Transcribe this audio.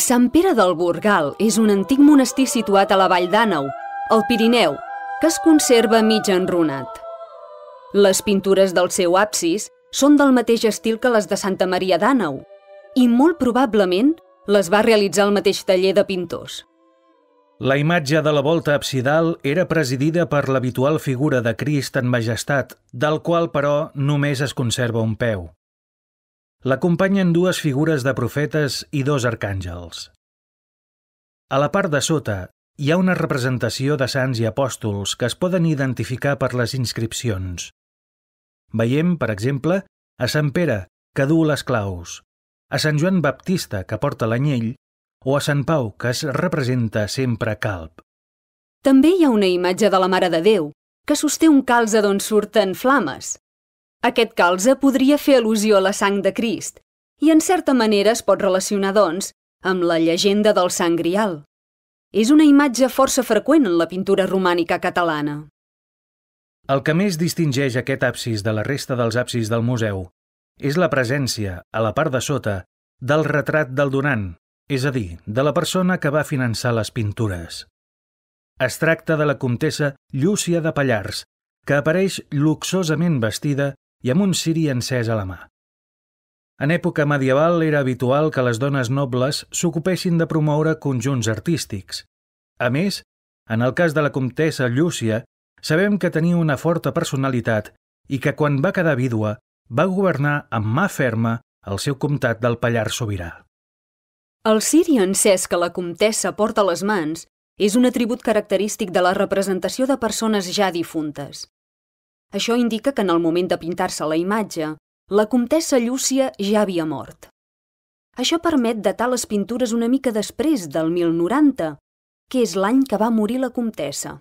Sant Pere del Burgal és un antic monestir situat a la vall d'Àneu, al Pirineu, que es conserva mig enrunat. Les pintures del seu absis són del mateix estil que les de Santa Maria d'Àneu i molt probablement les va realitzar el mateix taller de pintors. La imatge de la volta absidal era presidida per l'habitual figura de Crist en majestat, del qual, però, només es conserva un peu l'acompanyen dues figures de profetes i dos arcàngels. A la part de sota hi ha una representació de sants i apòstols que es poden identificar per les inscripcions. Veiem, per exemple, a Sant Pere, que du les claus, a Sant Joan Baptista, que porta l'anyell, o a Sant Pau, que es representa sempre calp. També hi ha una imatge de la Mare de Déu, que sosté un calze d'on surten flames, aquest calze podria fer al·lusió a la sang de Crist i en certa manera es pot relacionar, doncs, amb la llegenda del Sant Grial. És una imatge força freqüent en la pintura romànica catalana. El que més distingeix aquest absis de la resta dels absis del museu és la presència, a la part de sota, del retrat del donant, és a dir, de la persona que va finançar les pintures. Es tracta de la comtessa Llúcia de Pallars, que apareix luxosament vestida i amb un ciri encès a la mà. En època medieval era habitual que les dones nobles s'ocupessin de promoure conjunts artístics. A més, en el cas de la comtessa Llúcia, sabem que tenia una forta personalitat i que quan va quedar vídua va governar amb mà ferma el seu comtat del Pallars Sobirà. El ciri encès que la comtessa porta a les mans és un atribut característic de la representació de persones ja difuntes. Això indica que en el moment de pintar-se la imatge, la comtessa Llúcia ja havia mort. Això permet datar les pintures una mica després del 1090, que és l'any que va morir la comtessa.